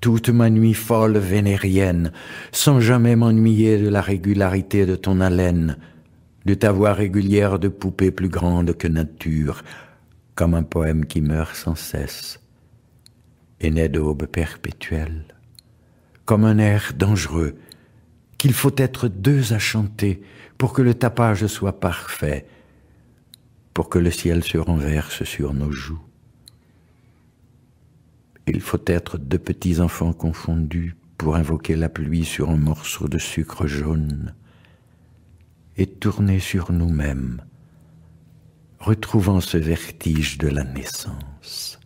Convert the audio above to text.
toute ma nuit folle vénérienne, sans jamais m'ennuyer de la régularité de ton haleine, de ta voix régulière de poupée plus grande que nature, comme un poème qui meurt sans cesse, et naît d'aube perpétuelle, comme un air dangereux, qu'il faut être deux à chanter pour que le tapage soit parfait, pour que le ciel se renverse sur nos joues. Il faut être deux petits enfants confondus pour invoquer la pluie sur un morceau de sucre jaune et tourner sur nous-mêmes, retrouvant ce vertige de la naissance.